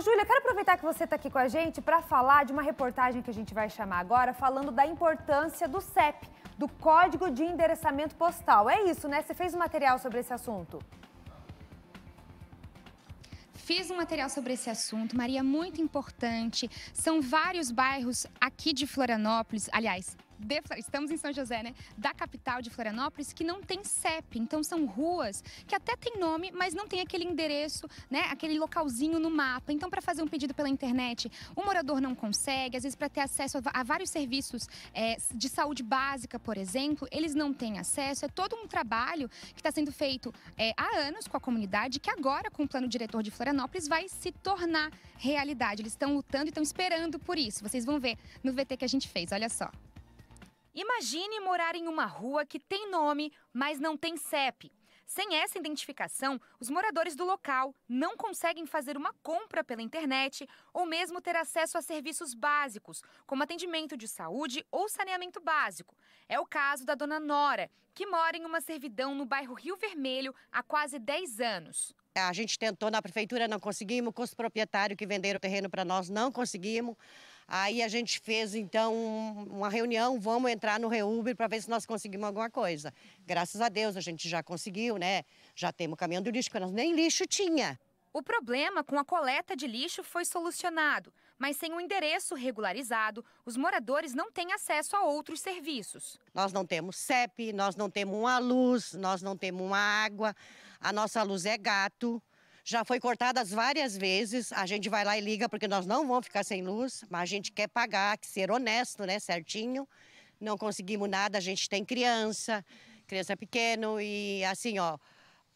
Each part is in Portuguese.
Júlia, quero aproveitar que você está aqui com a gente para falar de uma reportagem que a gente vai chamar agora, falando da importância do CEP, do Código de Endereçamento Postal. É isso, né? Você fez um material sobre esse assunto. Fiz um material sobre esse assunto, Maria, muito importante. São vários bairros aqui de Florianópolis, aliás, de, estamos em São José, né? Da capital de Florianópolis, que não tem CEP. Então são ruas que até tem nome, mas não tem aquele endereço, né? Aquele localzinho no mapa. Então, para fazer um pedido pela internet, o morador não consegue, às vezes, para ter acesso a, a vários serviços é, de saúde básica, por exemplo, eles não têm acesso. É todo um trabalho que está sendo feito é, há anos com a comunidade, que agora, com o plano diretor de Florianópolis, vai se tornar realidade. Eles estão lutando e estão esperando por isso. Vocês vão ver no VT que a gente fez, olha só. Imagine morar em uma rua que tem nome, mas não tem CEP. Sem essa identificação, os moradores do local não conseguem fazer uma compra pela internet ou mesmo ter acesso a serviços básicos, como atendimento de saúde ou saneamento básico. É o caso da dona Nora, que mora em uma servidão no bairro Rio Vermelho há quase 10 anos. A gente tentou na prefeitura, não conseguimos, com os proprietários que venderam o terreno para nós, não conseguimos. Aí a gente fez, então, uma reunião, vamos entrar no Reúber para ver se nós conseguimos alguma coisa. Graças a Deus a gente já conseguiu, né? Já temos caminhão do lixo, porque nós nem lixo tinha. O problema com a coleta de lixo foi solucionado, mas sem um endereço regularizado, os moradores não têm acesso a outros serviços. Nós não temos CEP, nós não temos uma luz, nós não temos uma água, a nossa luz é gato já foi cortadas várias vezes. A gente vai lá e liga porque nós não vamos ficar sem luz, mas a gente quer pagar, que ser honesto, né, certinho. Não conseguimos nada, a gente tem criança, criança pequeno e assim, ó,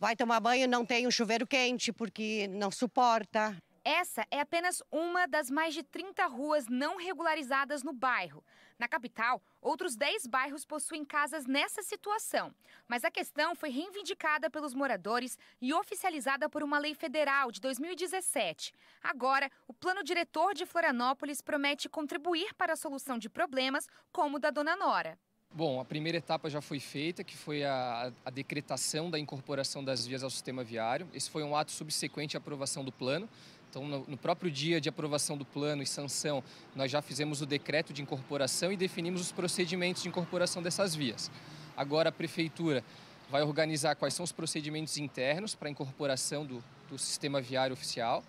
vai tomar banho, não tem um chuveiro quente porque não suporta. Essa é apenas uma das mais de 30 ruas não regularizadas no bairro. Na capital, outros 10 bairros possuem casas nessa situação. Mas a questão foi reivindicada pelos moradores e oficializada por uma lei federal de 2017. Agora, o plano diretor de Florianópolis promete contribuir para a solução de problemas como o da dona Nora. Bom, a primeira etapa já foi feita, que foi a, a, decretação da incorporação das vias ao sistema viário. Esse foi um ato subsequente à aprovação do plano. Então, no, próprio dia de aprovação do plano e sanção, nós já fizemos o decreto de incorporação e definimos os procedimentos de incorporação dessas vias. Agora, a Prefeitura vai organizar quais são os procedimentos internos para a incorporação do, do sistema viário oficial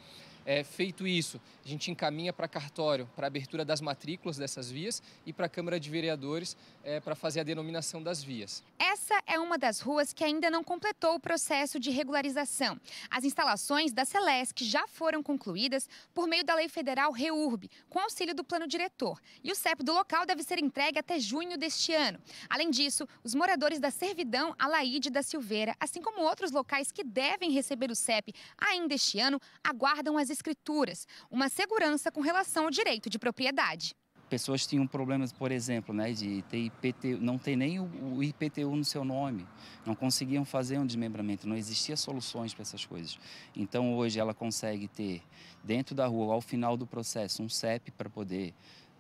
é, feito isso, a gente encaminha para cartório para abertura das matrículas dessas vias e para a Câmara de Vereadores é, para fazer a denominação das vias. Essa é uma das ruas que ainda não completou o processo de regularização. As instalações da Celesc já foram concluídas por meio da Lei Federal REURB, com auxílio do Plano Diretor. E o CEP do local deve ser entregue até junho deste ano. Além disso, os moradores da Servidão Alaide da Silveira, assim como outros locais que devem receber o CEP ainda este ano, aguardam as escrituras, uma segurança com relação ao direito de propriedade. Pessoas tinham problemas, por exemplo, né, de ter IPTU, não ter nem o IPTU no seu nome, não conseguiam fazer um desmembramento, não existia soluções para essas coisas. Então hoje ela consegue ter dentro da rua, ao final do processo, um CEP para poder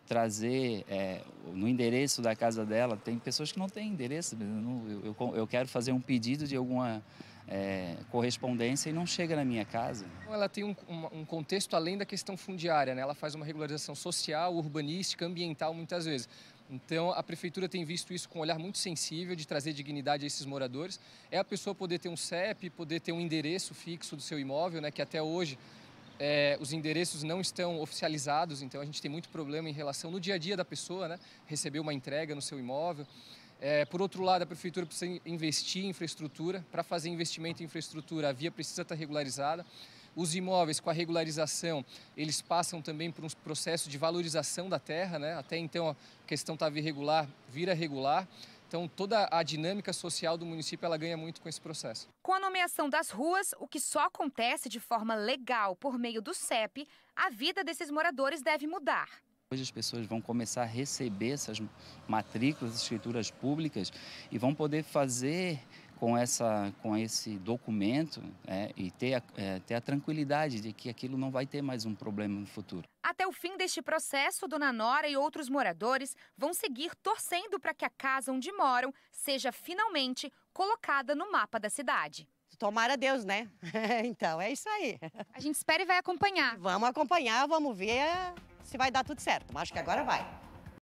trazer é, no endereço da casa dela. Tem pessoas que não têm endereço. Eu, eu, eu quero fazer um pedido de alguma é, correspondência e não chega na minha casa. Então, ela tem um, um, um, contexto além da questão fundiária, né? ela faz uma regularização social, urbanística, ambiental muitas vezes. Então, a prefeitura tem visto isso com um olhar muito sensível de trazer dignidade a esses moradores. É a pessoa poder ter um CEP, poder ter um endereço fixo do seu imóvel, né, que até hoje é, os endereços não estão oficializados, então a gente tem muito problema em relação no dia a dia da pessoa, né, receber uma entrega no seu imóvel. É, por outro lado, a prefeitura precisa investir em infraestrutura. Para fazer investimento em infraestrutura, a via precisa estar regularizada. Os imóveis com a regularização, eles passam também por um processo de valorização da terra, né? Até então a questão estava irregular, vira regular. Então toda a dinâmica social do município ela ganha muito com esse processo. Com a nomeação das ruas, o que só acontece de forma legal por meio do CEP, a vida desses moradores deve mudar. Hoje as pessoas vão começar a receber essas matrículas, escrituras públicas e vão poder fazer com, essa, com esse documento é, e ter a, é, ter a tranquilidade de que aquilo não vai ter mais um problema no futuro. Até o fim deste processo, Dona Nora e outros moradores vão seguir torcendo para que a casa onde moram seja finalmente colocada no mapa da cidade. Tomara Deus, né? então, é isso aí. A gente espera e vai acompanhar. Vamos acompanhar, vamos ver se vai dar tudo certo, mas acho que agora vai.